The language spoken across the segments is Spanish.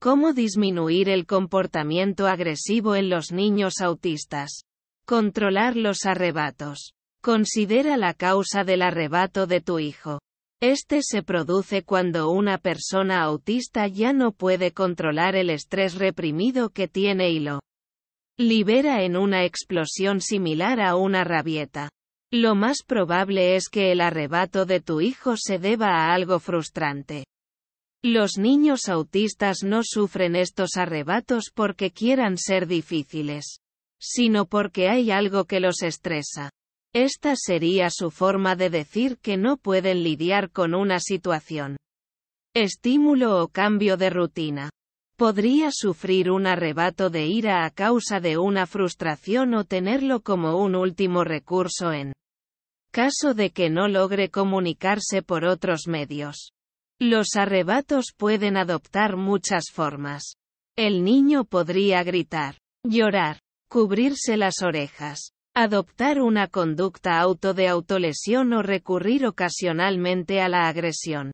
¿Cómo disminuir el comportamiento agresivo en los niños autistas? Controlar los arrebatos. Considera la causa del arrebato de tu hijo. Este se produce cuando una persona autista ya no puede controlar el estrés reprimido que tiene y lo libera en una explosión similar a una rabieta. Lo más probable es que el arrebato de tu hijo se deba a algo frustrante. Los niños autistas no sufren estos arrebatos porque quieran ser difíciles, sino porque hay algo que los estresa. Esta sería su forma de decir que no pueden lidiar con una situación. Estímulo o cambio de rutina. Podría sufrir un arrebato de ira a causa de una frustración o tenerlo como un último recurso en caso de que no logre comunicarse por otros medios. Los arrebatos pueden adoptar muchas formas. El niño podría gritar, llorar, cubrirse las orejas, adoptar una conducta auto de autolesión o recurrir ocasionalmente a la agresión.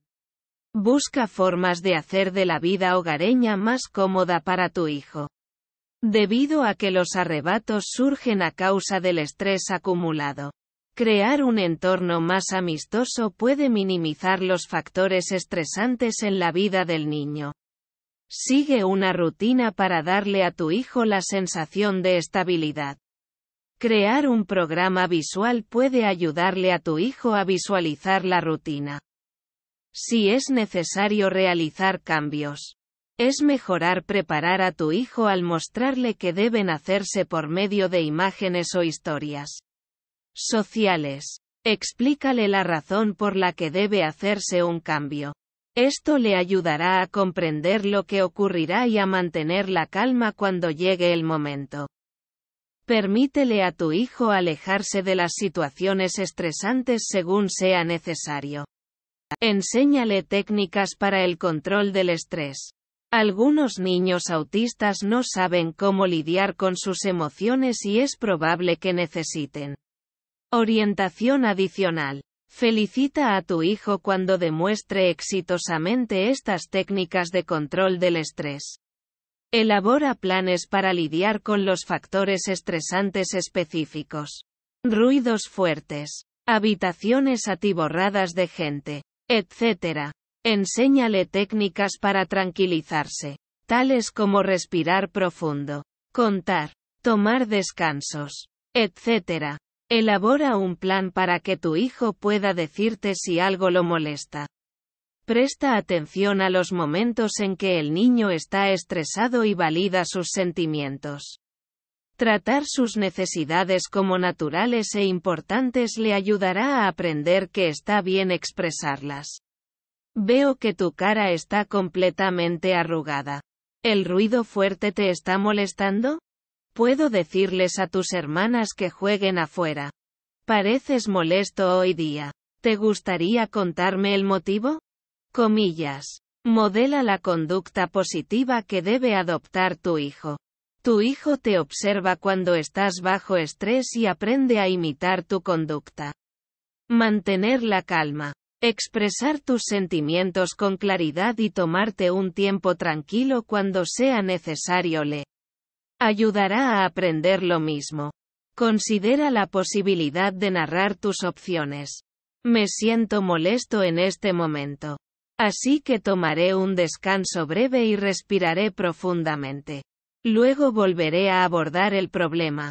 Busca formas de hacer de la vida hogareña más cómoda para tu hijo. Debido a que los arrebatos surgen a causa del estrés acumulado, Crear un entorno más amistoso puede minimizar los factores estresantes en la vida del niño. Sigue una rutina para darle a tu hijo la sensación de estabilidad. Crear un programa visual puede ayudarle a tu hijo a visualizar la rutina. Si es necesario realizar cambios, es mejorar preparar a tu hijo al mostrarle que deben hacerse por medio de imágenes o historias sociales. Explícale la razón por la que debe hacerse un cambio. Esto le ayudará a comprender lo que ocurrirá y a mantener la calma cuando llegue el momento. Permítele a tu hijo alejarse de las situaciones estresantes según sea necesario. Enséñale técnicas para el control del estrés. Algunos niños autistas no saben cómo lidiar con sus emociones y es probable que necesiten Orientación adicional. Felicita a tu hijo cuando demuestre exitosamente estas técnicas de control del estrés. Elabora planes para lidiar con los factores estresantes específicos. Ruidos fuertes. Habitaciones atiborradas de gente. Etc. Enséñale técnicas para tranquilizarse, tales como respirar profundo, contar, tomar descansos, etc. Elabora un plan para que tu hijo pueda decirte si algo lo molesta. Presta atención a los momentos en que el niño está estresado y valida sus sentimientos. Tratar sus necesidades como naturales e importantes le ayudará a aprender que está bien expresarlas. Veo que tu cara está completamente arrugada. ¿El ruido fuerte te está molestando? Puedo decirles a tus hermanas que jueguen afuera. Pareces molesto hoy día. ¿Te gustaría contarme el motivo? Comillas. Modela la conducta positiva que debe adoptar tu hijo. Tu hijo te observa cuando estás bajo estrés y aprende a imitar tu conducta. Mantener la calma. Expresar tus sentimientos con claridad y tomarte un tiempo tranquilo cuando sea necesario. Le ayudará a aprender lo mismo. Considera la posibilidad de narrar tus opciones. Me siento molesto en este momento. Así que tomaré un descanso breve y respiraré profundamente. Luego volveré a abordar el problema.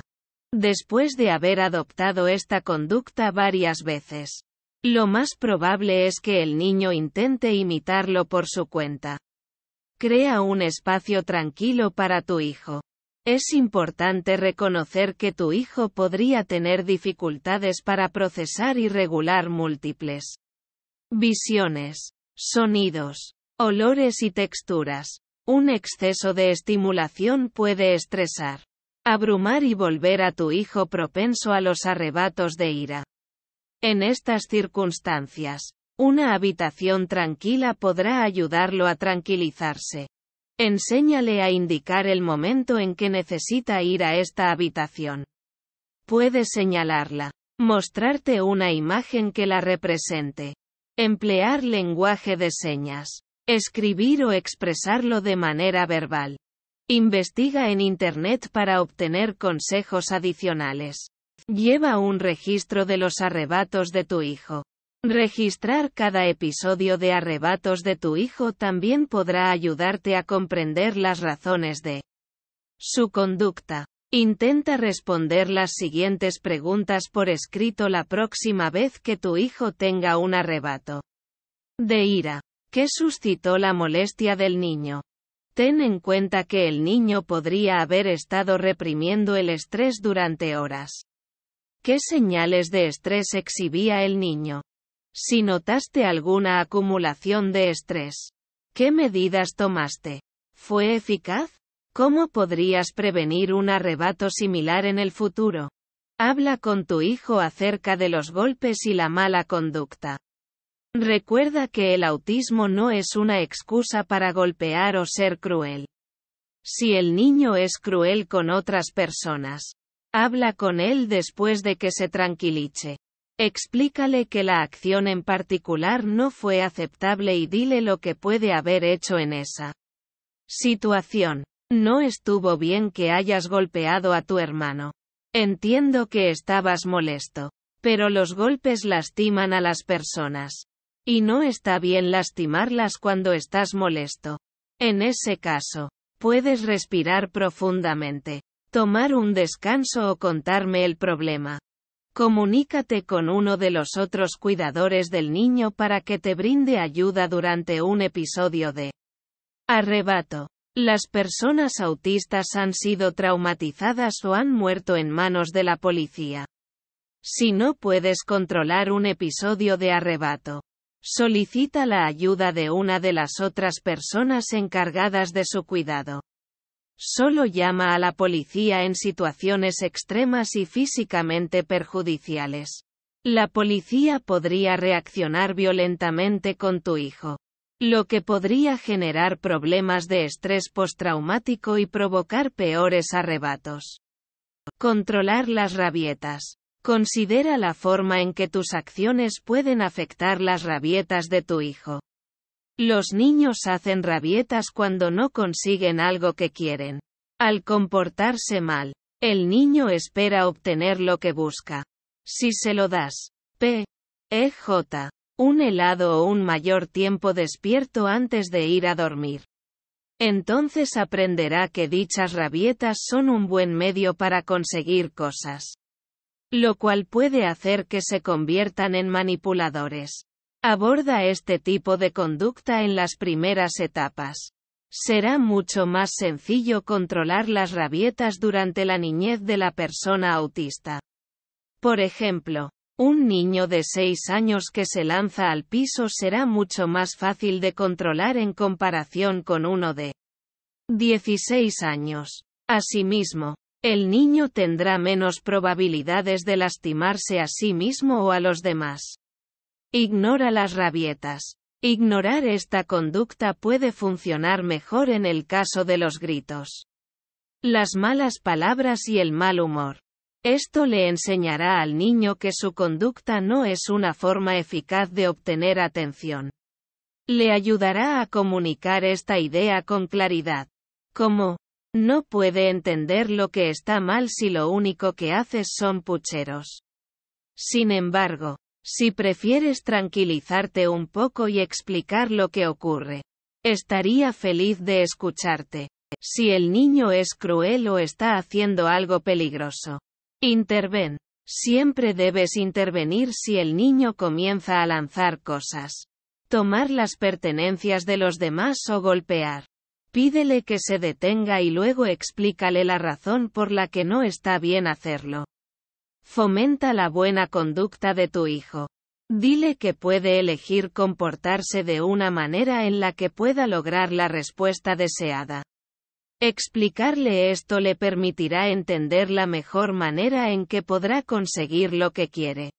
Después de haber adoptado esta conducta varias veces, lo más probable es que el niño intente imitarlo por su cuenta. Crea un espacio tranquilo para tu hijo. Es importante reconocer que tu hijo podría tener dificultades para procesar y regular múltiples visiones, sonidos, olores y texturas. Un exceso de estimulación puede estresar, abrumar y volver a tu hijo propenso a los arrebatos de ira. En estas circunstancias, una habitación tranquila podrá ayudarlo a tranquilizarse. Enséñale a indicar el momento en que necesita ir a esta habitación. Puedes señalarla. Mostrarte una imagen que la represente. Emplear lenguaje de señas. Escribir o expresarlo de manera verbal. Investiga en Internet para obtener consejos adicionales. Lleva un registro de los arrebatos de tu hijo. Registrar cada episodio de arrebatos de tu hijo también podrá ayudarte a comprender las razones de su conducta. Intenta responder las siguientes preguntas por escrito la próxima vez que tu hijo tenga un arrebato de ira. ¿Qué suscitó la molestia del niño? Ten en cuenta que el niño podría haber estado reprimiendo el estrés durante horas. ¿Qué señales de estrés exhibía el niño? Si notaste alguna acumulación de estrés, ¿qué medidas tomaste? ¿Fue eficaz? ¿Cómo podrías prevenir un arrebato similar en el futuro? Habla con tu hijo acerca de los golpes y la mala conducta. Recuerda que el autismo no es una excusa para golpear o ser cruel. Si el niño es cruel con otras personas, habla con él después de que se tranquilice. Explícale que la acción en particular no fue aceptable y dile lo que puede haber hecho en esa situación. No estuvo bien que hayas golpeado a tu hermano. Entiendo que estabas molesto. Pero los golpes lastiman a las personas. Y no está bien lastimarlas cuando estás molesto. En ese caso, puedes respirar profundamente, tomar un descanso o contarme el problema. Comunícate con uno de los otros cuidadores del niño para que te brinde ayuda durante un episodio de arrebato. Las personas autistas han sido traumatizadas o han muerto en manos de la policía. Si no puedes controlar un episodio de arrebato, solicita la ayuda de una de las otras personas encargadas de su cuidado solo llama a la policía en situaciones extremas y físicamente perjudiciales. La policía podría reaccionar violentamente con tu hijo, lo que podría generar problemas de estrés postraumático y provocar peores arrebatos. Controlar las rabietas. Considera la forma en que tus acciones pueden afectar las rabietas de tu hijo. Los niños hacen rabietas cuando no consiguen algo que quieren. Al comportarse mal, el niño espera obtener lo que busca. Si se lo das, p. e. j. un helado o un mayor tiempo despierto antes de ir a dormir. Entonces aprenderá que dichas rabietas son un buen medio para conseguir cosas. Lo cual puede hacer que se conviertan en manipuladores aborda este tipo de conducta en las primeras etapas. Será mucho más sencillo controlar las rabietas durante la niñez de la persona autista. Por ejemplo, un niño de 6 años que se lanza al piso será mucho más fácil de controlar en comparación con uno de 16 años. Asimismo, el niño tendrá menos probabilidades de lastimarse a sí mismo o a los demás. Ignora las rabietas. Ignorar esta conducta puede funcionar mejor en el caso de los gritos. Las malas palabras y el mal humor. Esto le enseñará al niño que su conducta no es una forma eficaz de obtener atención. Le ayudará a comunicar esta idea con claridad. Como, no puede entender lo que está mal si lo único que haces son pucheros. Sin embargo, si prefieres tranquilizarte un poco y explicar lo que ocurre, estaría feliz de escucharte. Si el niño es cruel o está haciendo algo peligroso, interven. Siempre debes intervenir si el niño comienza a lanzar cosas, tomar las pertenencias de los demás o golpear. Pídele que se detenga y luego explícale la razón por la que no está bien hacerlo. Fomenta la buena conducta de tu hijo. Dile que puede elegir comportarse de una manera en la que pueda lograr la respuesta deseada. Explicarle esto le permitirá entender la mejor manera en que podrá conseguir lo que quiere.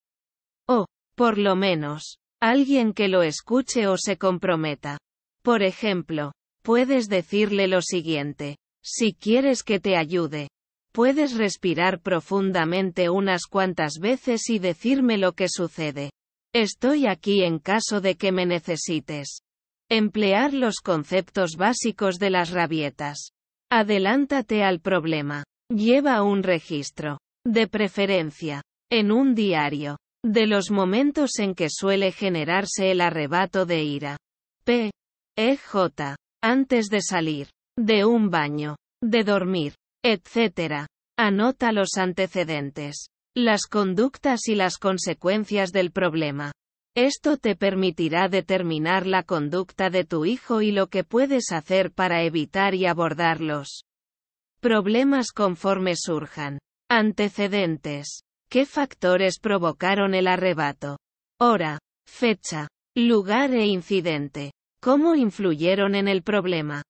O, por lo menos, alguien que lo escuche o se comprometa. Por ejemplo, puedes decirle lo siguiente. Si quieres que te ayude, Puedes respirar profundamente unas cuantas veces y decirme lo que sucede. Estoy aquí en caso de que me necesites. Emplear los conceptos básicos de las rabietas. Adelántate al problema. Lleva un registro, de preferencia, en un diario, de los momentos en que suele generarse el arrebato de ira. P. E. J. Antes de salir, de un baño, de dormir, etc. Anota los antecedentes, las conductas y las consecuencias del problema. Esto te permitirá determinar la conducta de tu hijo y lo que puedes hacer para evitar y abordarlos. Problemas conforme surjan. Antecedentes. ¿Qué factores provocaron el arrebato? Hora, fecha, lugar e incidente. ¿Cómo influyeron en el problema?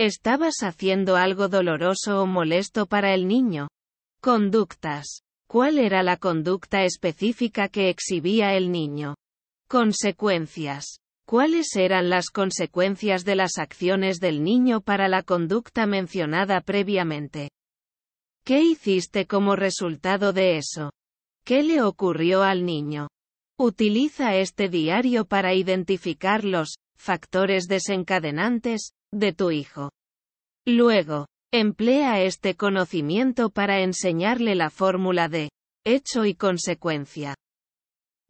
Estabas haciendo algo doloroso o molesto para el niño. Conductas. ¿Cuál era la conducta específica que exhibía el niño? Consecuencias. ¿Cuáles eran las consecuencias de las acciones del niño para la conducta mencionada previamente? ¿Qué hiciste como resultado de eso? ¿Qué le ocurrió al niño? Utiliza este diario para identificar los factores desencadenantes de tu hijo. Luego, emplea este conocimiento para enseñarle la fórmula de hecho y consecuencia.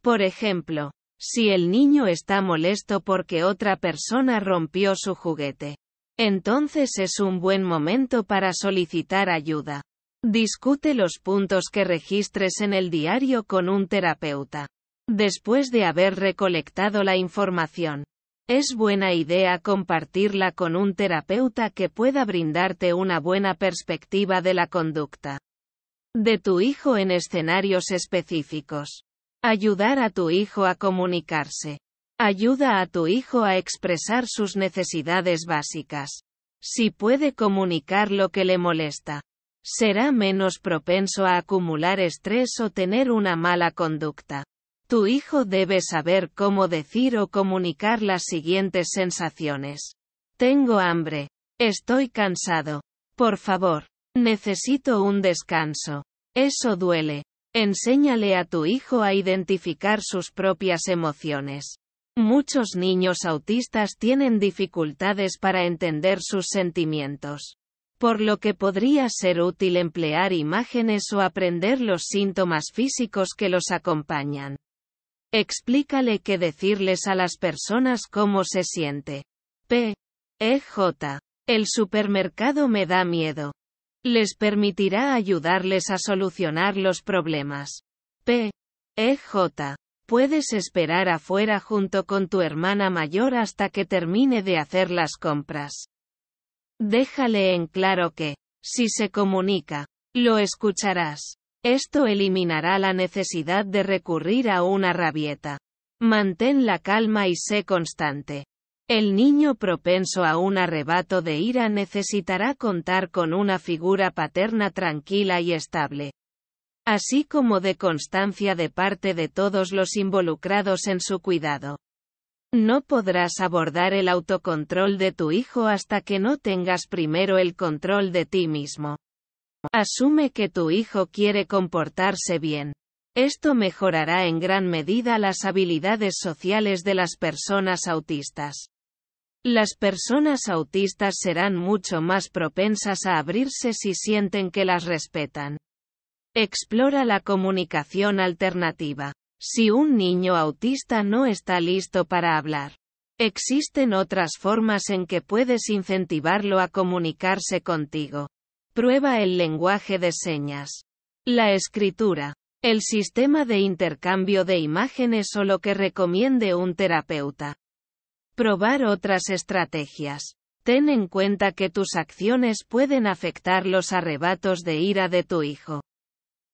Por ejemplo, si el niño está molesto porque otra persona rompió su juguete, entonces es un buen momento para solicitar ayuda. Discute los puntos que registres en el diario con un terapeuta. Después de haber recolectado la información, es buena idea compartirla con un terapeuta que pueda brindarte una buena perspectiva de la conducta de tu hijo en escenarios específicos. Ayudar a tu hijo a comunicarse. Ayuda a tu hijo a expresar sus necesidades básicas. Si puede comunicar lo que le molesta, será menos propenso a acumular estrés o tener una mala conducta. Tu hijo debe saber cómo decir o comunicar las siguientes sensaciones. Tengo hambre. Estoy cansado. Por favor. Necesito un descanso. Eso duele. Enséñale a tu hijo a identificar sus propias emociones. Muchos niños autistas tienen dificultades para entender sus sentimientos. Por lo que podría ser útil emplear imágenes o aprender los síntomas físicos que los acompañan. Explícale qué decirles a las personas cómo se siente. P. E. J. El supermercado me da miedo. Les permitirá ayudarles a solucionar los problemas. P. E. J. Puedes esperar afuera junto con tu hermana mayor hasta que termine de hacer las compras. Déjale en claro que, si se comunica, lo escucharás. Esto eliminará la necesidad de recurrir a una rabieta. Mantén la calma y sé constante. El niño propenso a un arrebato de ira necesitará contar con una figura paterna tranquila y estable, así como de constancia de parte de todos los involucrados en su cuidado. No podrás abordar el autocontrol de tu hijo hasta que no tengas primero el control de ti mismo. Asume que tu hijo quiere comportarse bien. Esto mejorará en gran medida las habilidades sociales de las personas autistas. Las personas autistas serán mucho más propensas a abrirse si sienten que las respetan. Explora la comunicación alternativa. Si un niño autista no está listo para hablar, existen otras formas en que puedes incentivarlo a comunicarse contigo. Prueba el lenguaje de señas. La escritura. El sistema de intercambio de imágenes o lo que recomiende un terapeuta. Probar otras estrategias. Ten en cuenta que tus acciones pueden afectar los arrebatos de ira de tu hijo.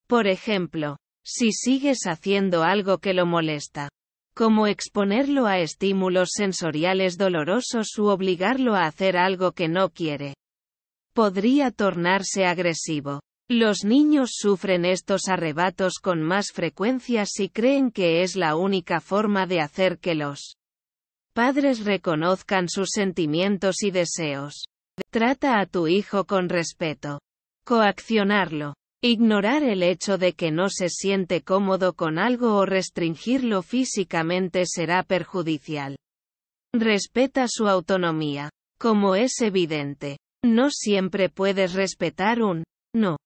Por ejemplo, si sigues haciendo algo que lo molesta, como exponerlo a estímulos sensoriales dolorosos u obligarlo a hacer algo que no quiere, podría tornarse agresivo. Los niños sufren estos arrebatos con más frecuencia si creen que es la única forma de hacer que los padres reconozcan sus sentimientos y deseos. Trata a tu hijo con respeto. Coaccionarlo. Ignorar el hecho de que no se siente cómodo con algo o restringirlo físicamente será perjudicial. Respeta su autonomía. Como es evidente, no siempre puedes respetar un no.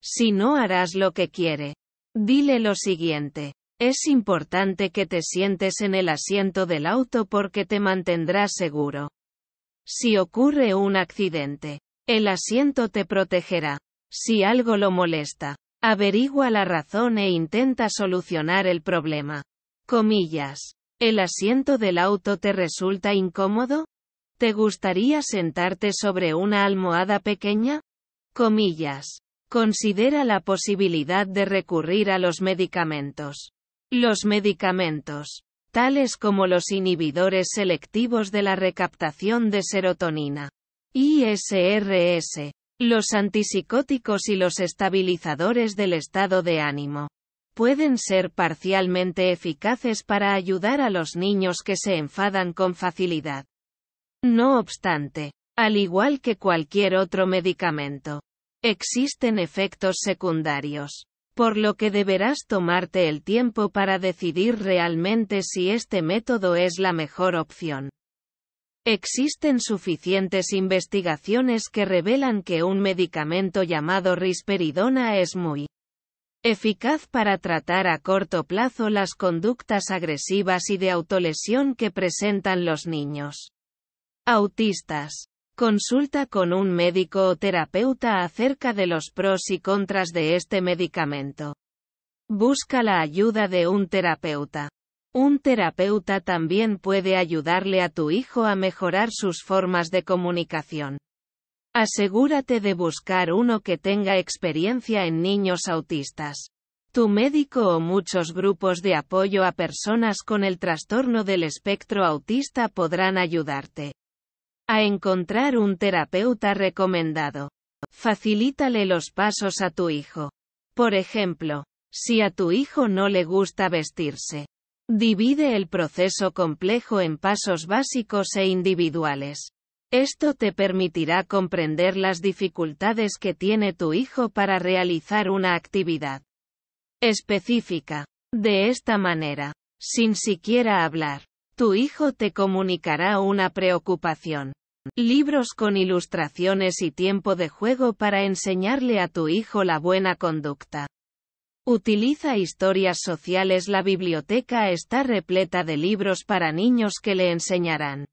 Si no harás lo que quiere. Dile lo siguiente. Es importante que te sientes en el asiento del auto porque te mantendrás seguro. Si ocurre un accidente, el asiento te protegerá. Si algo lo molesta, averigua la razón e intenta solucionar el problema. Comillas. ¿El asiento del auto te resulta incómodo? ¿Te gustaría sentarte sobre una almohada pequeña? Comillas. Considera la posibilidad de recurrir a los medicamentos. Los medicamentos, tales como los inhibidores selectivos de la recaptación de serotonina, ISRS, los antipsicóticos y los estabilizadores del estado de ánimo, pueden ser parcialmente eficaces para ayudar a los niños que se enfadan con facilidad. No obstante, al igual que cualquier otro medicamento, existen efectos secundarios, por lo que deberás tomarte el tiempo para decidir realmente si este método es la mejor opción. Existen suficientes investigaciones que revelan que un medicamento llamado risperidona es muy eficaz para tratar a corto plazo las conductas agresivas y de autolesión que presentan los niños. Autistas. Consulta con un médico o terapeuta acerca de los pros y contras de este medicamento. Busca la ayuda de un terapeuta. Un terapeuta también puede ayudarle a tu hijo a mejorar sus formas de comunicación. Asegúrate de buscar uno que tenga experiencia en niños autistas. Tu médico o muchos grupos de apoyo a personas con el trastorno del espectro autista podrán ayudarte a encontrar un terapeuta recomendado. Facilítale los pasos a tu hijo. Por ejemplo, si a tu hijo no le gusta vestirse, divide el proceso complejo en pasos básicos e individuales. Esto te permitirá comprender las dificultades que tiene tu hijo para realizar una actividad específica. De esta manera, sin siquiera hablar, tu hijo te comunicará una preocupación. Libros con ilustraciones y tiempo de juego para enseñarle a tu hijo la buena conducta. Utiliza historias sociales. La biblioteca está repleta de libros para niños que le enseñarán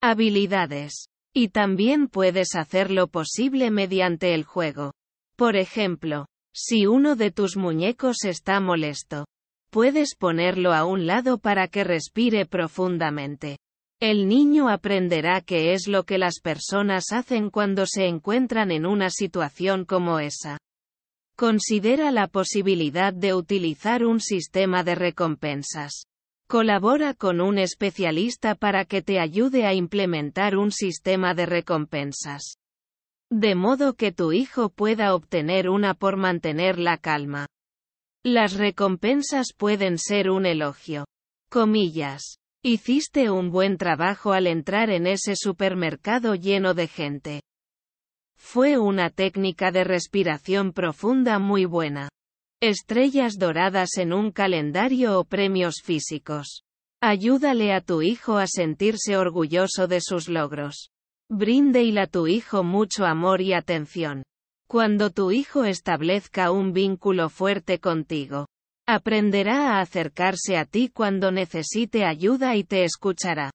habilidades. Y también puedes hacer lo posible mediante el juego. Por ejemplo, si uno de tus muñecos está molesto, Puedes ponerlo a un lado para que respire profundamente. El niño aprenderá qué es lo que las personas hacen cuando se encuentran en una situación como esa. Considera la posibilidad de utilizar un sistema de recompensas. Colabora con un especialista para que te ayude a implementar un sistema de recompensas. De modo que tu hijo pueda obtener una por mantener la calma. Las recompensas pueden ser un elogio. Comillas. Hiciste un buen trabajo al entrar en ese supermercado lleno de gente. Fue una técnica de respiración profunda muy buena. Estrellas doradas en un calendario o premios físicos. Ayúdale a tu hijo a sentirse orgulloso de sus logros. Brinde a tu hijo mucho amor y atención. Cuando tu hijo establezca un vínculo fuerte contigo, aprenderá a acercarse a ti cuando necesite ayuda y te escuchará.